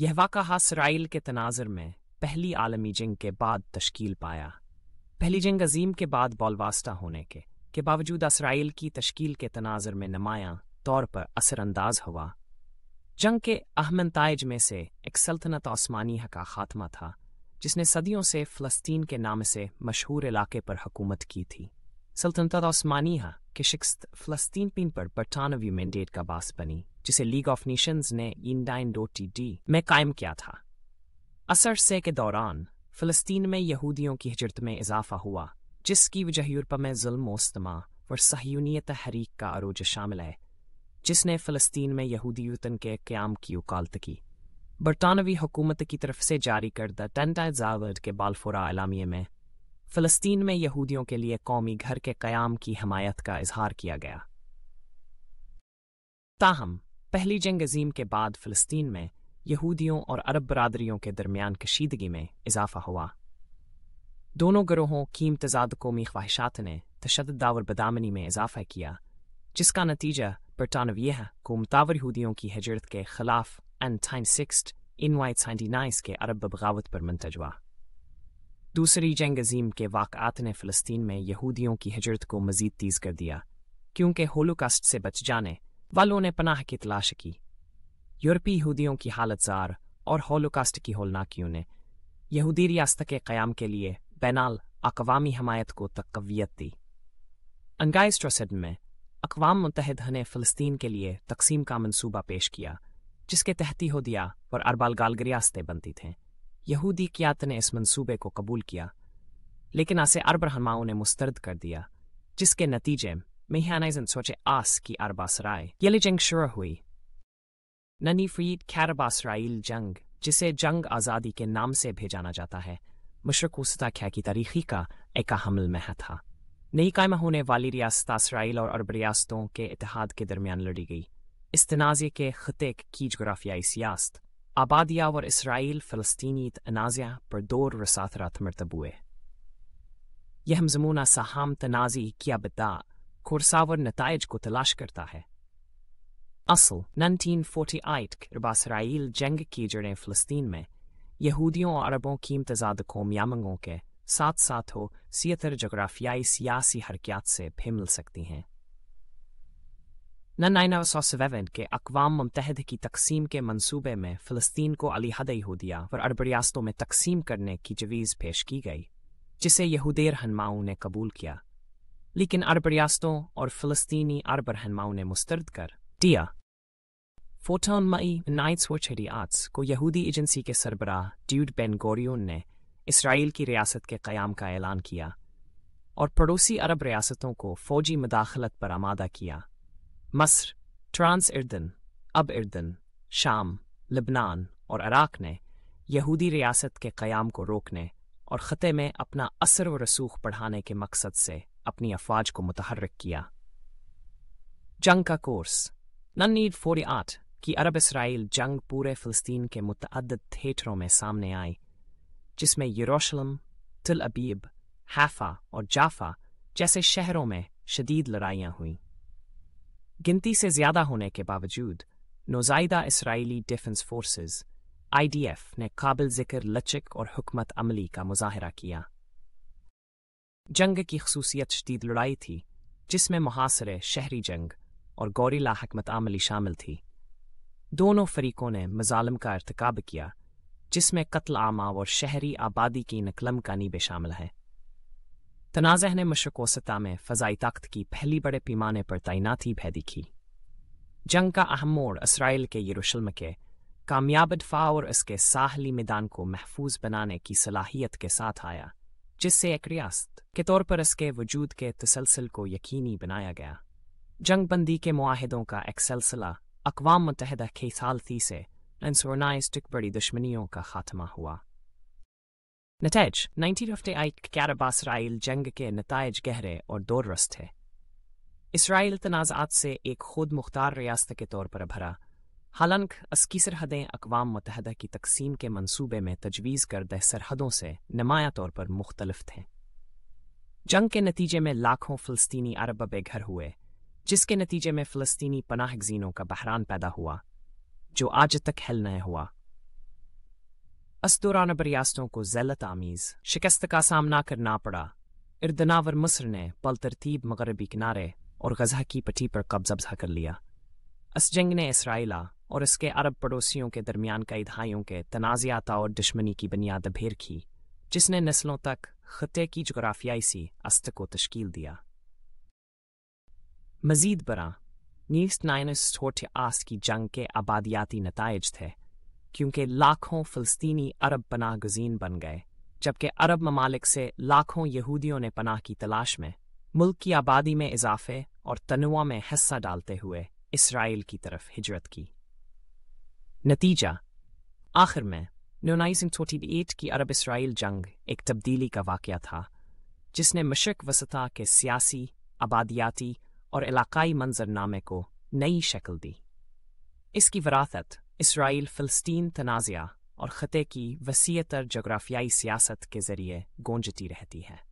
यहवा का हासराइल के तनाजर में पहली आलमी जंग के बाद तश्कील पाया पहली जंग अजीम के बाद बॉलवास्ता होने के के बावजूद असराइल की तश्कील के तनाजर में नमाया तौर पर असरअंदाज हुआ जंग के अहमनताइज में से एक सल्तनत ओस्मानी का खात्मा था जिसने सदियों से फ़लस्तीन के नाम से मशहूर इलाके पर हुकूमत की थी सल्तनत ओस्मानी के शिक्षत फ़लस्तीन पिन पर बरतानवी मैंडेट का बास बनी जिसे लीग ऑफ नेशंस ने इंडाइन डो टी डी में कायम किया था असर से के दौरान फिलिस्तीन में यहूदियों की हिजरत में इजाफा हुआ जिसकी वजह यूरप में जुल्मोस्तमा व सहयूनीत हरीक का अरूज शामिल है जिसने फ़लस्तीन में यहूदी यूतन के क्याम की उकालत की बरतानवी हुकूमत की तरफ से जारी करदा टेंटा जावर्ड के बालफोरा अलामिये में फ़लस्तीन में यहूदियों के लिए कौमी घर के क्याम की हमायत का इजहार किया गया ताहम पहली जंग अजीम के बाद फ़लस्तीन में यहूदियों और अरब बरदरीों के दरमियान कशीदगी में इजाफा हुआ दोनों गरोहों की तजाद कौमी ख्वाहिशात ने तशद दावर बदामनी में इजाफा किया जिसका नतीजा बरतानवियह को मुतावर यहूदियों की हजरत के खिलाफ एन थाइन सिक्स इन वाइट साइंटी नाइस के अरब बगावत पर मंतज हुआ दूसरी जंग अजीम के वाक़त ने फ़लस्तीन में यहूदियों की हजरत को मजीद तेज़ कर दिया क्योंकि होलोकास्ट से बच जाने वालों ने पनाह की तलाश की यूरोपी यहूदियों की हालत जार और होलोकास्ट की होलनाकियों ने यहूदी रियासत के क़्याम के लिए बैनाल अकवामी हमायत को तकवियत दी अंगाइस ट्रसड में अकवाम मुतहद ने फ़लस्तीन के लिए तकसीम का मनसूबा पेश किया जिसके तहत यहूदिया और अरबाल गालग रियासतें बनती थीं यहूदी कियात ने इस मनसूबे को कबूल किया लेकिन आसे अरब रहनमाओं ने मुस्तरद कर दिया जिसके नतीजे mihänäisen soche aski arbasrai, jeligjeng shurahui. ननी फरीद खैरबासराइल जंग जिसे जंग आज़ादी के नाम से भी जाना जाता है मशरक वस्ता खै की तारीखी का एक हमल में था नई कायम होने वाली रियासत इसराइल और अरब रियासतों के इतिहाद के दरमियान लड़ी गई इस तनाज़े के ख़ते की जगराफियाई सियासत आबादिया और इसराइल फ़लस्तनी तनाज़ा पर दौर रसात रात मरतब हुए यह जमूना सहाम तनाज़ी किया बदा खुरसावर नतज को तलाश करता है असल 1948 के इसराइल जंग की जड़ें फ़लस्तीन में यहूदियों और अरबों की तजाद कौम के साथ साथ हो सियतर जगराफियाई सियासी हरकियात से भी मिल सकती हैं न नाइन के अकवाम मुतहद की तकसीम के मंसूबे में फ़लस्तीन को अलीहद यहूदिया और अरब रियासतों में तकसीम करने की जवीज़ पेश की गई जिसे यहूदेर हनमाओं ने कबूल किया लेकिन अरब रियासतों और फ़लस्तीनी अरब रहनमाओं ने मुस्तरद कर दिया फोटोन मई नाइट्स व आर्ट्स को यहूदी एजेंसी के सरबराह ड्यूड बेन गोरियन ने इसराइल की रियासत के क़्याम का ऐलान किया और पड़ोसी अरब रियासतों को फौजी मदाखलत पर आमादा किया मस्र ट्रांस इर्दन अब इर्दन शाम लिबनान और अराक ने यहूदी रियासत के क़्याम को रोकने और ख़ते में अपना असर व रसूख बढ़ाने के मकसद से अपनी अफवाज को मुतहरक किया जंग का कोर्स नन्नीड फोरी आठ की अरब इसराइल जंग पूरे फ़लस्तीन के मुतद थिएटरों में सामने आई जिसमें यरूशलेम, तिल अबीब हैफा और जाफा जैसे शहरों में शदीद लड़ाइयां हुई गिनती से ज़्यादा होने के बावजूद नोजायदा इसराइली डिफेंस फोर्सेस आईडीएफ ने काबिल जिक्र लचक और हुकमत अमली का मुजाहरा किया जंग की खसूसियत शदीद लड़ाई थी जिसमें मुहासरे शहरी जंग और गौरी लाहकमत आमली शामिल थी दोनों फरीकों ने मजालम का इरतकब किया जिसमें कत्ल आमा और शहरी आबादी की नकलम का नीबे शामिल है तनाज़ह ने मशकोसता में फ़जाई ताकत की पहली बड़े पैमाने पर तैनाती भय दिखी जंग का अहम मोड़ इसराइल के यरूशलम के कामयाब दफा और इसके साहली मैदान को महफूज बनाने की सलाहियत के साथ आया जिससे एक रियासत के तौर पर इसके वजूद के तसलसल को यकीनी बनाया गया जंगबंदी के माहदों का एक सिलसिला अकवा मुतहद के सालती से अनसोनाइस्टिक बड़ी दुश्मनियों का खात्मा हुआ नतज नाइनटीन हफ्ते आई कैरबासराइल जंग के नतज गहरे और दोरस थे इसराइल तनाज़ात से एक खुद मुख्तार रियासत के तौर पर भरा हालांकि अस्की सरहदें अकवाम मतहदा की तकसीम के मनसूबे में तजवीज़ करदह सरहदों से नुमाया तौर पर मुख्तलफ थे जंग के नतीजे में लाखों फ़लस्तनी अरब बेघर हुए जिसके नतीजे में फ़लस्तनी पनाह गजीनों का बहरान पैदा हुआ जो आज तक हल न हुआ अस दौरान को जैलत आमीज शिकस्त का सामना करना पड़ा इर्दनावर मिस्र ने पल तरतीब मगरबी किनारे और गजा की पटी पर कब्जा कर लिया इस जंग ने इसराइला और इसके अरब पड़ोसियों के दरमियान कई दहाइयों के तनाज़ाता और दुश्मनी की बुनियाद भेर की जिसने नस्लों तक ख़त्े की जगराफियाई सी अस्त को तश्कील दिया मजीद बरा नीस्ट नाइनस छोटे आस की जंग के आबादियाती नतज थे क्योंकि लाखों फ़लस्तीनी अरब पनाह गजीन बन गए जबकि अरब ममालिक से लाखों यहूदियों ने पनाह की तलाश में मुल्क की आबादी में इजाफे और तनुआ में हिस्सा डालते हुए इसराइल की तरफ हिजरत की नतीजा आखिर में एट की अरब इसराइल जंग एक तब्दीली का वाक़ था जिसने मशरक वसता के सियासी आबादियाती और इलाकई मंजरनामे को नई शक्ल दी इसकी वरासत इसराइल फ़लस्तीन तनाज़ा और ख़ते की वसीतर जगराफियाई सियासत के ज़रिए गूंजती रहती है